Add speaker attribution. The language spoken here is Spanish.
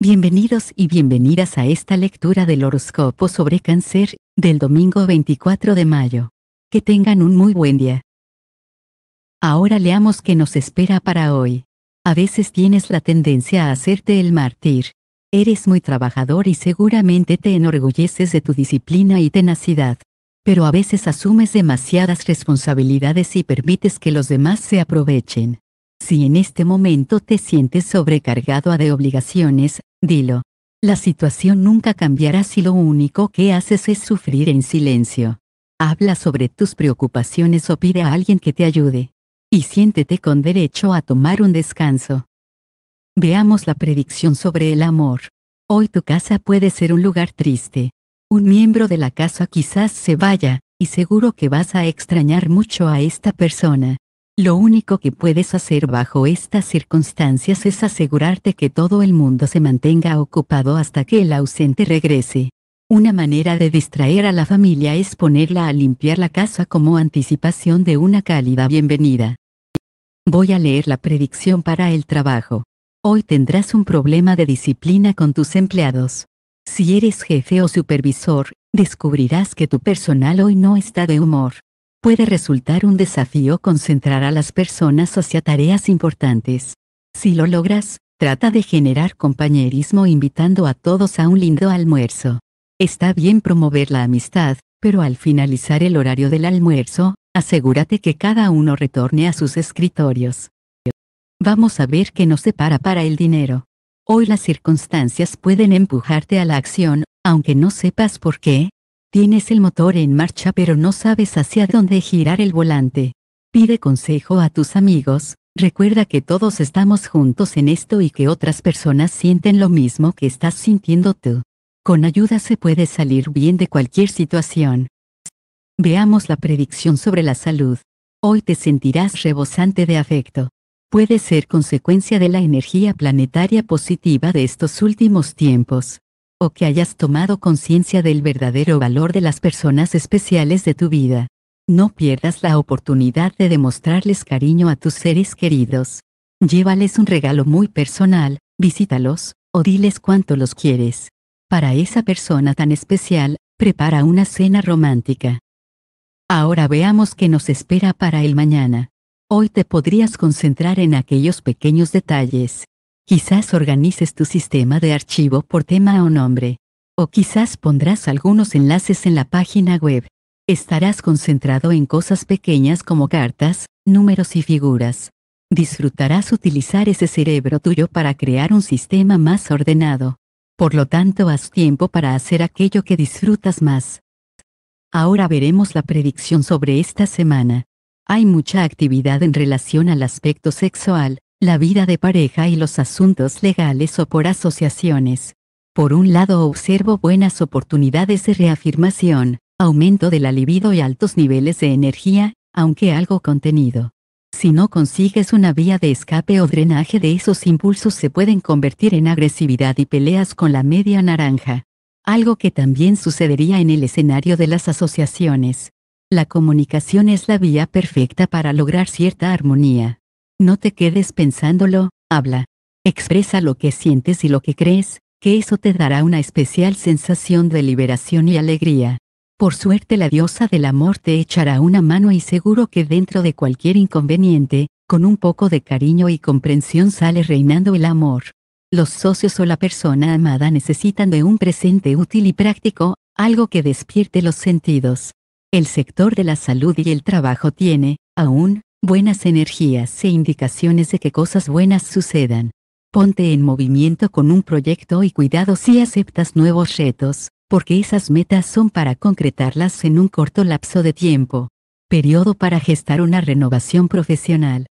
Speaker 1: Bienvenidos y bienvenidas a esta lectura del horóscopo sobre cáncer, del domingo 24 de mayo. Que tengan un muy buen día. Ahora leamos qué nos espera para hoy. A veces tienes la tendencia a hacerte el mártir. Eres muy trabajador y seguramente te enorgulleces de tu disciplina y tenacidad. Pero a veces asumes demasiadas responsabilidades y permites que los demás se aprovechen. Si en este momento te sientes sobrecargado de obligaciones, dilo. La situación nunca cambiará si lo único que haces es sufrir en silencio. Habla sobre tus preocupaciones o pide a alguien que te ayude. Y siéntete con derecho a tomar un descanso. Veamos la predicción sobre el amor. Hoy tu casa puede ser un lugar triste. Un miembro de la casa quizás se vaya, y seguro que vas a extrañar mucho a esta persona. Lo único que puedes hacer bajo estas circunstancias es asegurarte que todo el mundo se mantenga ocupado hasta que el ausente regrese. Una manera de distraer a la familia es ponerla a limpiar la casa como anticipación de una cálida bienvenida. Voy a leer la predicción para el trabajo. Hoy tendrás un problema de disciplina con tus empleados. Si eres jefe o supervisor, descubrirás que tu personal hoy no está de humor puede resultar un desafío concentrar a las personas hacia tareas importantes. Si lo logras, trata de generar compañerismo invitando a todos a un lindo almuerzo. Está bien promover la amistad, pero al finalizar el horario del almuerzo, asegúrate que cada uno retorne a sus escritorios. Vamos a ver qué nos separa para el dinero. Hoy las circunstancias pueden empujarte a la acción, aunque no sepas por qué, Tienes el motor en marcha pero no sabes hacia dónde girar el volante. Pide consejo a tus amigos, recuerda que todos estamos juntos en esto y que otras personas sienten lo mismo que estás sintiendo tú. Con ayuda se puede salir bien de cualquier situación. Veamos la predicción sobre la salud. Hoy te sentirás rebosante de afecto. Puede ser consecuencia de la energía planetaria positiva de estos últimos tiempos o que hayas tomado conciencia del verdadero valor de las personas especiales de tu vida. No pierdas la oportunidad de demostrarles cariño a tus seres queridos. Llévales un regalo muy personal, visítalos, o diles cuánto los quieres. Para esa persona tan especial, prepara una cena romántica. Ahora veamos qué nos espera para el mañana. Hoy te podrías concentrar en aquellos pequeños detalles, Quizás organices tu sistema de archivo por tema o nombre. O quizás pondrás algunos enlaces en la página web. Estarás concentrado en cosas pequeñas como cartas, números y figuras. Disfrutarás utilizar ese cerebro tuyo para crear un sistema más ordenado. Por lo tanto, haz tiempo para hacer aquello que disfrutas más. Ahora veremos la predicción sobre esta semana. Hay mucha actividad en relación al aspecto sexual, la vida de pareja y los asuntos legales o por asociaciones. Por un lado observo buenas oportunidades de reafirmación, aumento de la libido y altos niveles de energía, aunque algo contenido. Si no consigues una vía de escape o drenaje de esos impulsos se pueden convertir en agresividad y peleas con la media naranja. Algo que también sucedería en el escenario de las asociaciones. La comunicación es la vía perfecta para lograr cierta armonía. No te quedes pensándolo, habla. Expresa lo que sientes y lo que crees, que eso te dará una especial sensación de liberación y alegría. Por suerte la diosa del amor te echará una mano y seguro que dentro de cualquier inconveniente, con un poco de cariño y comprensión sale reinando el amor. Los socios o la persona amada necesitan de un presente útil y práctico, algo que despierte los sentidos. El sector de la salud y el trabajo tiene, aún, buenas energías e indicaciones de que cosas buenas sucedan. Ponte en movimiento con un proyecto y cuidado si aceptas nuevos retos, porque esas metas son para concretarlas en un corto lapso de tiempo. Periodo para gestar una renovación profesional.